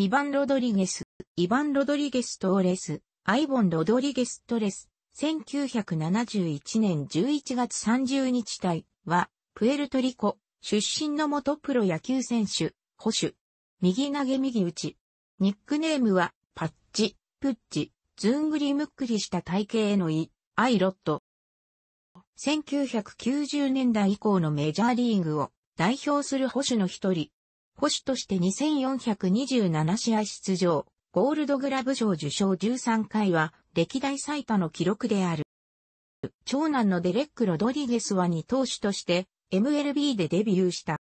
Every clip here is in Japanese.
イバン・ロドリゲス、イバン・ロドリゲス・トーレス、アイボン・ロドリゲス・トレス、1971年11月30日体は、プエルトリコ、出身の元プロ野球選手、保守、右投げ右打ち。ニックネームは、パッチ、プッチ、ずんぐりむっくりした体型へのイ、アイロット。1990年代以降のメジャーリーグを代表する保守の一人、保守として2427試合出場、ゴールドグラブ賞受賞13回は歴代最多の記録である。長男のデレック・ロドリゲスは2投手として MLB でデビューした。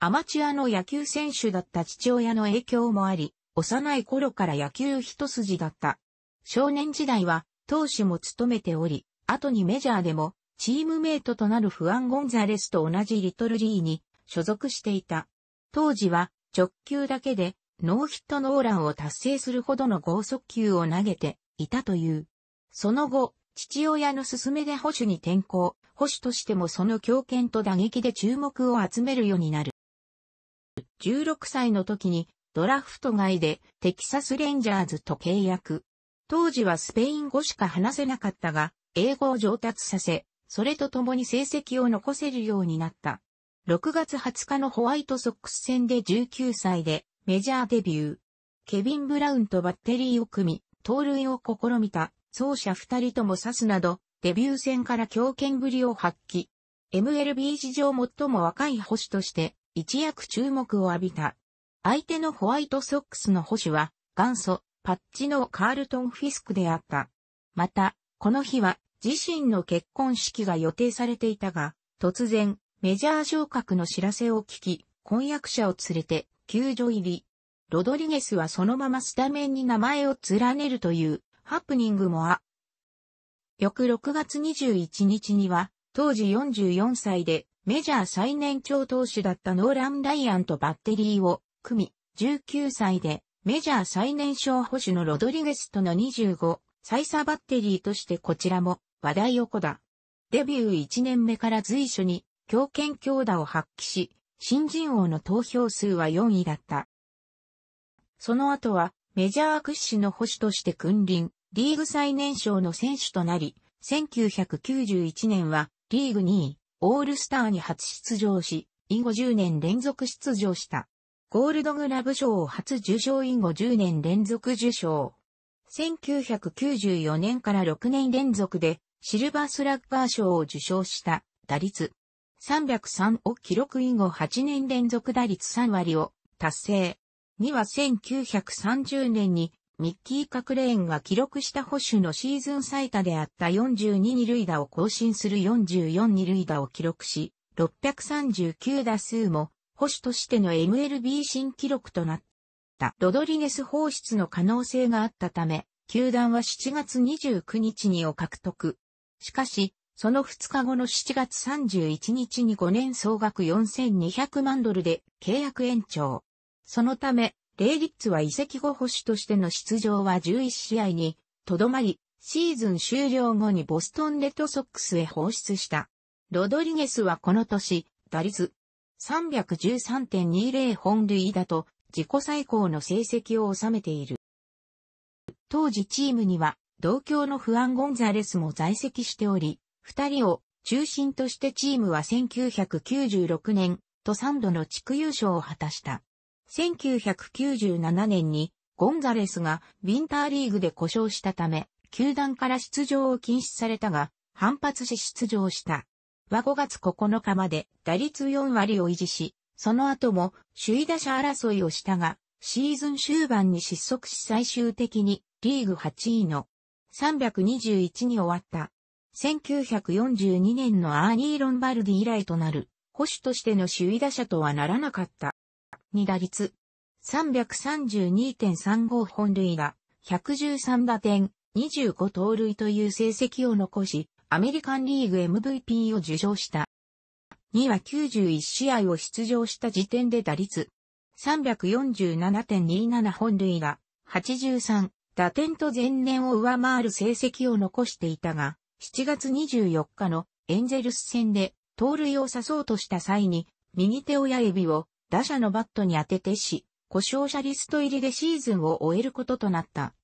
アマチュアの野球選手だった父親の影響もあり、幼い頃から野球一筋だった。少年時代は投手も務めており、後にメジャーでもチームメイトとなるフアン・ゴンザレスと同じリトルリーに所属していた。当時は直球だけでノーヒットノーランを達成するほどの豪速球を投げていたという。その後、父親の勧めで保守に転向、保守としてもその強肩と打撃で注目を集めるようになる。16歳の時にドラフト外でテキサスレンジャーズと契約。当時はスペイン語しか話せなかったが、英語を上達させ、それと共に成績を残せるようになった。6月20日のホワイトソックス戦で19歳でメジャーデビュー。ケビン・ブラウンとバッテリーを組み、盗塁を試みた、走者二人とも刺すなど、デビュー戦から強権ぶりを発揮。MLB 史上最も若い捕手として、一躍注目を浴びた。相手のホワイトソックスの捕手は、元祖、パッチのカールトン・フィスクであった。また、この日は、自身の結婚式が予定されていたが、突然、メジャー昇格の知らせを聞き、婚約者を連れて救助入り。ロドリゲスはそのままスタメンに名前を連ねるというハプニングもあ。翌6月21日には、当時44歳でメジャー最年長投手だったノーラン・ライアンとバッテリーを組み、19歳でメジャー最年少保守のロドリゲスとの25最差バッテリーとしてこちらも話題をこだ。デビュー1年目から随所に強権強打を発揮し、新人王の投票数は4位だった。その後は、メジャー屈指の保守として君臨、リーグ最年少の選手となり、1991年はリーグ2位、オールスターに初出場し、以後10年連続出場した。ゴールドグラブ賞を初受賞以後10年連続受賞。1994年から6年連続でシルバースラッガー賞を受賞した打率303を記録以後8年連続打率3割を達成。2は1930年にミッキー・カクレーンが記録した保守のシーズン最多であった42二塁打を更新する44二塁打を記録し、639打数も保守としての MLB 新記録となった。ロドリゲス放出の可能性があったため、球団は7月29日にを獲得。しかし、その2日後の7月31日に5年総額4200万ドルで契約延長。そのため、レイリッツは移籍後保守としての出場は11試合にとどまり、シーズン終了後にボストンレッドソックスへ放出した。ロドリゲスはこの年、打率313.20本塁打と自己最高の成績を収めている。当時チームには同郷のフアン・ゴンザレスも在籍しており、二人を中心としてチームは1996年と3度の地区優勝を果たした。1997年にゴンザレスがウィンターリーグで故障したため、球団から出場を禁止されたが、反発し出場した。は5月9日まで打率4割を維持し、その後も首位打者争いをしたが、シーズン終盤に失速し最終的にリーグ8位の321に終わった。1942年のアーニー・ロンバルディ以来となる、保守としての首位打者とはならなかった。2打率、332.35本塁打、113打点、25盗塁という成績を残し、アメリカンリーグ MVP を受賞した。2は91試合を出場した時点で打率、347.27本塁打、83打点と前年を上回る成績を残していたが、7月24日のエンゼルス戦で盗塁を刺そうとした際に、右手親指を打者のバットに当ててし、故障者リスト入りでシーズンを終えることとなった。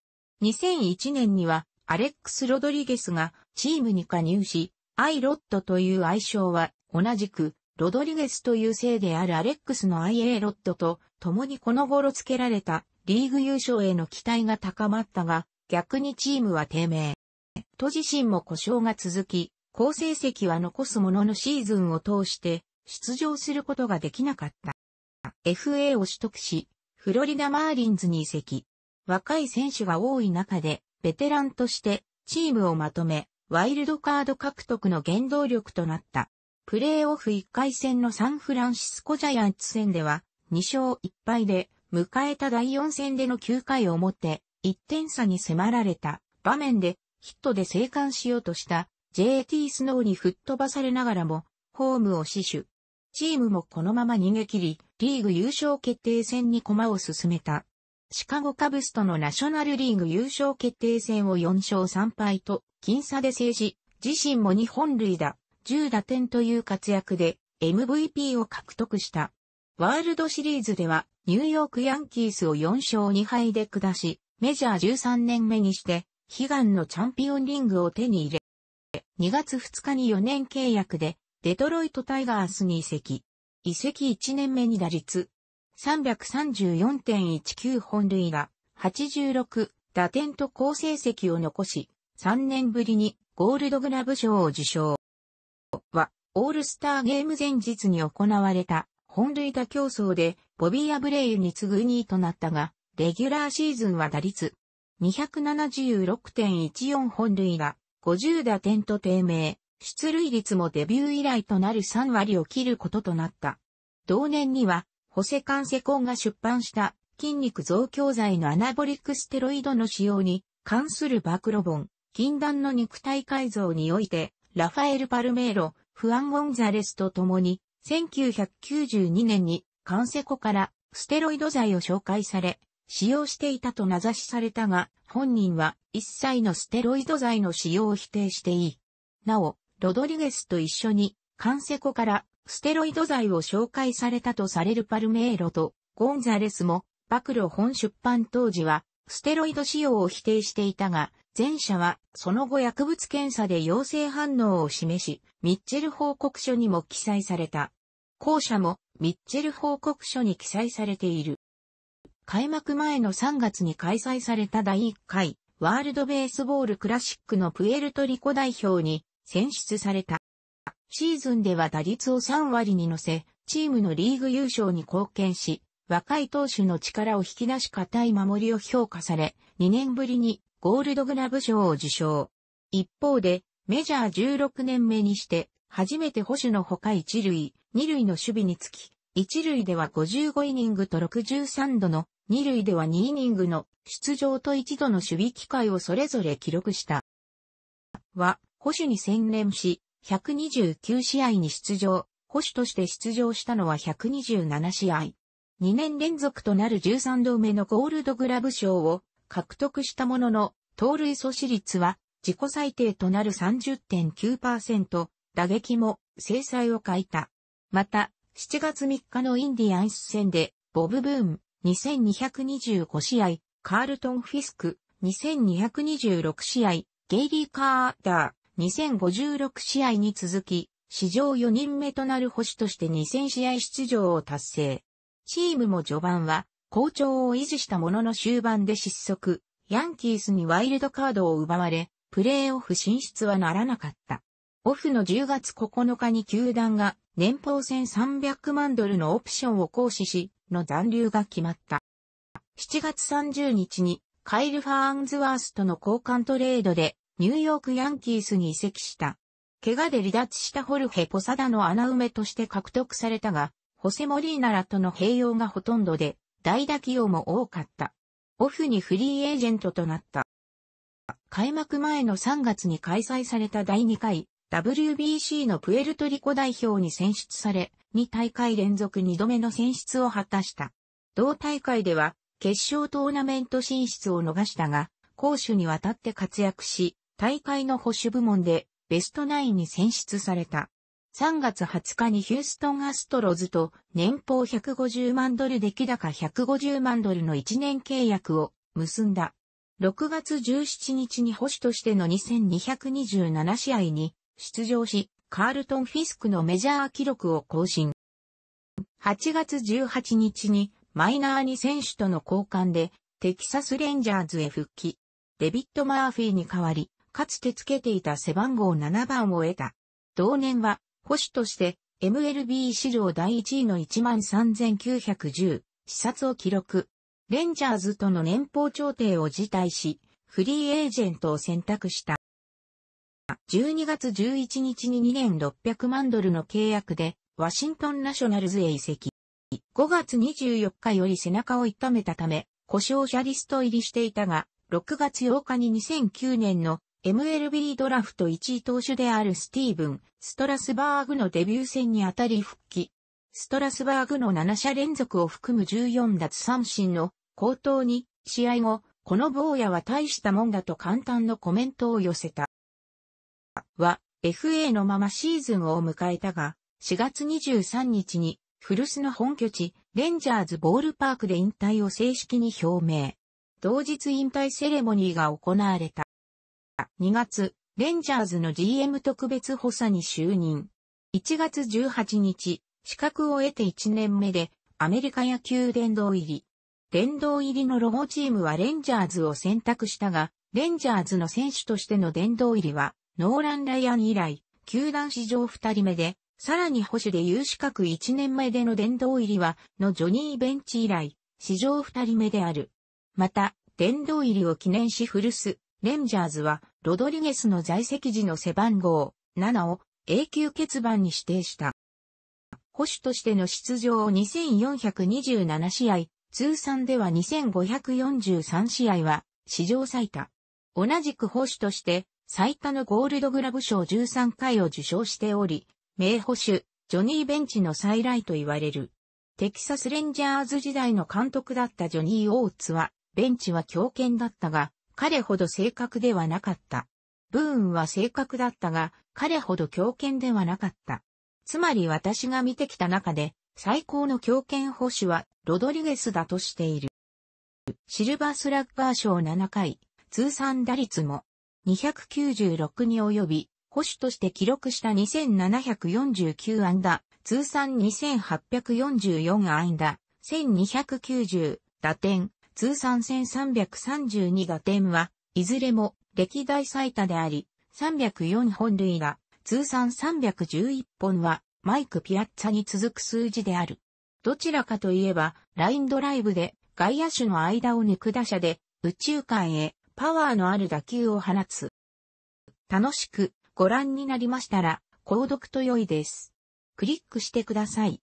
2001年には、アレックス・ロドリゲスがチームに加入し、アイロットという愛称は、同じく、ロドリゲスという姓であるアレックスの IA ロッドと、共にこの頃付けられたリーグ優勝への期待が高まったが、逆にチームは低迷。都自身も故障が続き、好成績は残すもののシーズンを通して出場することができなかった。FA を取得し、フロリダ・マーリンズに移籍。若い選手が多い中で、ベテランとしてチームをまとめ、ワイルドカード獲得の原動力となった。プレーオフ1回戦のサンフランシスコジャイアンツ戦では、2勝1敗で、迎えた第4戦での9回表、1点差に迫られた場面でヒットで生還しようとした JT スノーに吹っ飛ばされながらも、ホームを死守。チームもこのまま逃げ切り、リーグ優勝決定戦に駒を進めた。シカゴカブスとのナショナルリーグ優勝決定戦を4勝3敗と、僅差で制し、自身も2本塁打、10打点という活躍で MVP を獲得した。ワールドシリーズではニューヨークヤンキースを4勝2敗で下し、メジャー13年目にして悲願のチャンピオンリングを手に入れ、2月2日に4年契約で、デトロイトタイガースに移籍。移籍1年目に打率、334.19本塁打、86打点と好成績を残し、3年ぶりにゴールドグラブ賞を受賞。は、オールスターゲーム前日に行われた本塁打競争でボビー・アブレイユに次ぐ2位となったが、レギュラーシーズンは打率276.14本塁打、50打点と低迷、出塁率もデビュー以来となる3割を切ることとなった。同年には、ホセカンセコンが出版した筋肉増強剤のアナボリックステロイドの使用に関する暴露本、禁断の肉体改造において、ラファエル・パルメーロ、フアン・ゴンザレスと共に、1992年にカンセコからステロイド剤を紹介され、使用していたと名指しされたが、本人は一切のステロイド剤の使用を否定していい。なお、ロドリゲスと一緒に、カンセコからステロイド剤を紹介されたとされるパルメーロとゴンザレスも、暴露本出版当時は、ステロイド使用を否定していたが、前者は、その後薬物検査で陽性反応を示し、ミッチェル報告書にも記載された。後者も、ミッチェル報告書に記載されている。開幕前の3月に開催された第1回ワールドベースボールクラシックのプエルトリコ代表に選出された。シーズンでは打率を3割に乗せ、チームのリーグ優勝に貢献し、若い投手の力を引き出し固い守りを評価され、2年ぶりにゴールドグラブ賞を受賞。一方で、メジャー16年目にして、初めて保守のほか一塁、二塁の守備につき、1塁では55イニングと63度の、2塁では2イニングの出場と1度の守備機会をそれぞれ記録した。は、保守に専念し、129試合に出場、保守として出場したのは127試合。2年連続となる13度目のゴールドグラブ賞を獲得したものの、盗塁阻止率は自己最低となる30.9%、打撃も制裁を欠いた。また、7月3日のインディアンス戦で、ボブ・ブーン、2225試合、カールトン・フィスク、2226試合、ゲイリー・カーダー、2056試合に続き、史上4人目となる星として2000試合出場を達成。チームも序盤は、好調を維持したものの終盤で失速、ヤンキースにワイルドカードを奪われ、プレーオフ進出はならなかった。オフの10月9日に球団が年俸1300万ドルのオプションを行使し、の残留が決まった。7月30日にカイル・ファーンズワースとの交換トレードでニューヨークヤンキースに移籍した。怪我で離脱したホルヘ・ポサダの穴埋めとして獲得されたが、ホセ・モリーナらとの併用がほとんどで、代打起用も多かった。オフにフリーエージェントとなった。開幕前の3月に開催された第2回 WBC のプエルトリコ代表に選出され、2大会連続2度目の選出を果たした。同大会では、決勝トーナメント進出を逃したが、攻守にわたって活躍し、大会の保守部門でベストナインに選出された。3月20日にヒューストンアストロズと年俸150万ドル出来高150万ドルの1年契約を結んだ。6月17日に保守としての2227試合に出場し、カールトン・フィスクのメジャー記録を更新。8月18日にマイナーに選手との交換でテキサスレンジャーズへ復帰。デビット・マーフィーに代わり、かつてつけていた背番号7番を得た。同年は、保守として MLB 史上第1位の13,910視察を記録。レンジャーズとの年俸調停を辞退し、フリーエージェントを選択した。12月11日に2年600万ドルの契約で、ワシントンナショナルズへ移籍。5月24日より背中を痛めたため、故障者リスト入りしていたが、6月8日に2009年の MLB ドラフト1位投手であるスティーブン・ストラスバーグのデビュー戦にあたり復帰。ストラスバーグの7者連続を含む14奪三振の高騰に、試合後、この坊やは大したもんだと簡単のコメントを寄せた。は FA のままシーズンを迎えたが、4月23日に古巣の本拠地、レンジャーズボールパークで引退を正式に表明。同日引退セレモニーが行われた。2月、レンジャーズの GM 特別補佐に就任。1月18日、資格を得て1年目でアメリカ野球殿堂入り。殿堂入りのロゴチームはレンジャーズを選択したが、レンジャーズの選手としての殿堂入りはノーラン・ライアン以来、球団史上二人目で、さらに保守で有資格1年前での殿堂入りは、のジョニー・ベンチ以来、史上二人目である。また、殿堂入りを記念し古巣、レンジャーズは、ロドリゲスの在籍時の背番号7を永久欠番に指定した。保守としての出場を2427試合、通算では2543試合は史上最多。同じく保守として最多のゴールドグラブ賞13回を受賞しており、名捕手、ジョニー・ベンチの再来と言われる。テキサス・レンジャーズ時代の監督だったジョニー・オーツは、ベンチは強権だったが、彼ほど正確ではなかった。ブーンは正確だったが、彼ほど強権ではなかった。つまり私が見てきた中で、最高の強権保守は、ロドリゲスだとしている。シルバースラッガー賞7回、通算打率も、296に及び、保守として記録した2749安打、通算2844安打、1290打点、通算1332打点は、いずれも歴代最多であり、304本類打、通算311本は、マイク・ピアッツァに続く数字である。どちらかといえば、ラインドライブで外野手の間を抜く打者で、宇宙間へパワーのある打球を放つ。楽しくご覧になりましたら、購読と良いです。クリックしてください。